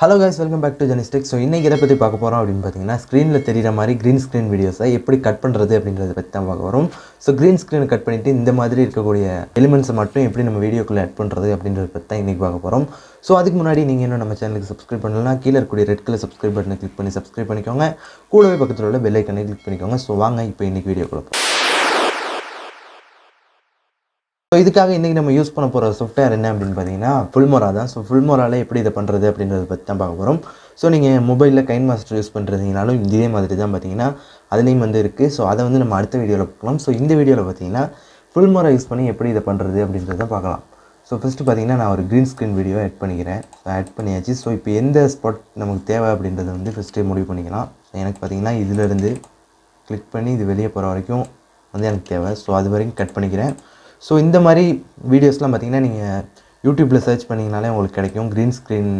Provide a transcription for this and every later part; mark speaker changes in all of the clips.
Speaker 1: hello guys welcome back to ஜெனிஸ்டிக் so இன்றைக்கி இதை பற்றி பார்க்க போகிறோம் அப்படின்னு பார்த்தீங்கன்னா ஸ்க்ரீனில் தெரிகிற மாதிரி க்ரீன் ஸ்க்ரீன் வீடியோஸை எப்படி கட் பண்ணுறது அப்படின்றத பற்றி தான் பார்க்க வரும் ஸோ க்ரீன் ஸ்க்ரீனை கட் பண்ணிவிட்டு இந்த மாதிரி இருக்கக்கூடிய எலிமெண்ட்ஸை மட்டும் எப்படி நம்ம வீடியோக்குள்ளே ஆட் பண்ணுறது அப்படின்றத பற்றி தான் இன்றைக்கி பார்க்க போகிறோம் ஸோ அதுக்கு முன்னாடி நீங்கள் இன்னும் நம்ம சேனலுக்கு சப்ஸ்கிரைப் பண்ணலாம் கீழே இருக்கக்கூடிய ரெட் கலர் சப்ஸ்கிரைப் பட்டனை கிளிக் பண்ணி சப்ஸ்கிரைப் பண்ணிக்கோங்க கூடவே பக்கத்தில் உள்ள பெல்லைக்கனை கிளிக் பண்ணிக்கோங்க ஸோ வாங்க இப்போ இன்றைக்கி வீடியோ கொடுப்போம் ஸோ இதுக்காக இன்றைக்கி நம்ம யூஸ் பண்ண போகிற சாஃப்ட்வேர் என்ன அப்படின்னு பார்த்தீங்கன்னா ஃபுல்மோரா தான் ஸோ ஃபுல்மோரால எப்படி இதை பண்ணுறது அப்படின்றத பற்றி தான் பார்க்க போகிறோம் ஸோ நீங்கள் மொபைலில் கைன் மாஸ்டர் யூஸ் பண்ணுறதுனாலும் இதே மாதிரி தான் பார்த்தீங்கன்னா அதுலேயும் வந்து இருக்குது ஸோ அதை வந்து நம்ம அடுத்த வீடியோவில் பார்க்கலாம் ஸோ இந்த வீடியோவில் பார்த்தீங்கன்னா ஃபுல்மோரா யூஸ் பண்ணி எப்படி இதை பண்ணுறது அப்படின்றத பார்க்கலாம் ஸோ ஃபஸ்ட்டு பார்த்தீங்கன்னா நான் ஒரு க்ரீன் ஸ்க்ரீன் வீடியோ ஆட் பண்ணிக்கிறேன் ஸோ ஆட் பண்ணியாச்சு ஸோ இப்போ எந்த ஸ்பாட் நமக்கு தேவை அப்படின்றத வந்து ஃபஸ்ட்டு முடிவு பண்ணிக்கலாம் ஸோ எனக்கு பார்த்தீங்கன்னா இதிலேருந்து கிளிக் பண்ணி இது வெளியே போகிற வரைக்கும் வந்து எனக்கு தேவை ஸோ அது வரைக்கும் கட் பண்ணிக்கிறேன் ஸோ இந்த மாதிரி வீடியோஸ்லாம் பார்த்திங்கன்னா நீங்கள் யூடியூப்பில் சர்ச் பண்ணிங்கனாலே உங்களுக்கு கிடைக்கும் க்ரீன் ஸ்க்ரீன்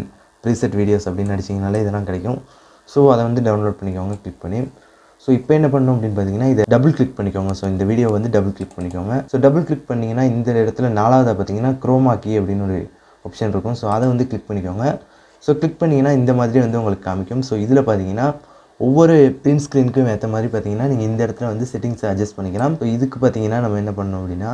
Speaker 1: ப்ரீசெட் வீடியோஸ் அப்படின்னு நடிச்சிங்கனாலே இதெல்லாம் கிடைக்கும் ஸோ அதை வந்து டவுன்லோட் பண்ணிக்கோங்க கிளிக் பண்ணி ஸோ இப்போ என்ன பண்ணணும் அப்படின்னு பார்த்தீங்கன்னா இதை டபுள் கிளிக் பண்ணிக்கோங்க ஸோ இந்த வீடியோ வந்து டபுள் கிளிக் பண்ணிக்கோங்க ஸோ டபுள் கிளிக் பண்ணிங்கன்னா இந்த இடத்துல நாலாவதாக பார்த்தீங்கன்னா குரோமா கீ அப்படின்னு ஒரு ஆப்ஷன் இருக்கும் ஸோ அதை வந்து கிளிக் பண்ணிக்கோங்க ஸோ கிளிக் பண்ணிங்கன்னா இந்த மாதிரி வந்து உங்களுக்கு காமிக்கும் ஸோ இதில் பார்த்தீங்கன்னா ஒவ்வொரு பிரிண்ட் ஸ்க்ரீனுக்கும் ஏற்ற மாதிரி பார்த்தீங்கன்னா நீங்கள் இந்த இடத்துல வந்து செட்டிங்ஸை அட்ஜஸ்ட் பண்ணிக்கலாம் ஸோ இதுக்கு பார்த்தீங்கன்னா நம்ம என்ன பண்ணோம் அப்படின்னா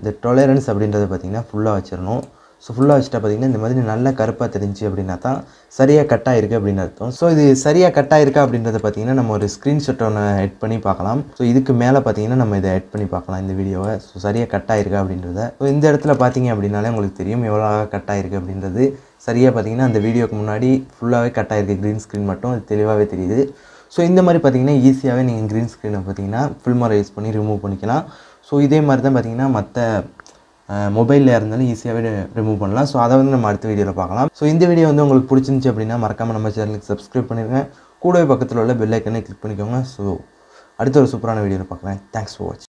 Speaker 1: இந்த டொலரன்ஸ் அப்படின்றத பார்த்திங்கன்னா ஃபுல்லாக வச்சிடணும் ஸோ ஃபுல்லாக வச்சுட்டா பார்த்திங்கன்னா இந்த மாதிரி நல்ல கருப்பாக தெரிஞ்சு அப்படின்னா தான் சரியாக கட் ஆகிருக்கு அப்படின்னு அர்த்தம் ஸோ இது சரியாக கட் ஆகிருக்கா அப்படின்றத பார்த்திங்கன்னா நம்ம ஒரு ஸ்க்ரீன்ஷாட் ஒன்று எட் பண்ணி பார்க்கலாம் ஸோ இதுக்கு மேலே பார்த்திங்கன்னா நம்ம இதை எட் பண்ணி பார்க்கலாம் இந்த வீடியோவை ஸோ சரியாக கட் ஆகிருக்கா அப்படின்றத ஸோ இந்த இடத்துல பார்த்திங்க அப்படின்னாலே உங்களுக்கு தெரியும் எவ்வளோ கட் ஆகிருக்கு அப்படின்றது சரியாக பார்த்திங்கன்னா அந்த வீடியோக்கு முன்னாடி ஃபுல்லாகவே கட் ஆகிருக்கு க்ரீன் ஸ்க்ரீன் மட்டும் அது தெளிவாகவே தெரியுது ஸோ இந்த மாதிரி பார்த்திங்கன்னா ஈஸியாகவே நீங்கள் க்ரீன் ஸ்க்ரீனை பார்த்திங்கன்னா ஃபில்மரை யூஸ் பண்ணி ரிமூவ் பண்ணிக்கலாம் ஸோ இதே மாதிரி தான் பார்த்திங்கன்னா மற்ற மொபைலில் இருந்தாலும் ஈஸியாகவே ரிமூவ் பண்ணலாம் ஸோ அதை வந்து நம்ம அடுத்த வீடியோவில் பார்க்கலாம் ஸோ இந்த வீடியோ வந்து உங்களுக்கு பிடிச்சிருந்துச்சி அப்படின்னா மறக்காமல் நம்ம சேனலுக்கு சப்ஸ்கிரைப் பண்ணிடுங்க கூடவே பக்கத்தில் உள்ள பெல்லைக்கனே கிளிக் பண்ணிக்கோங்க ஸோ அடுத்த ஒரு சூப்பரான வீடியோவில் பார்க்குறேன் தேங்க்ஸ் ஃபார் வாட்சிங்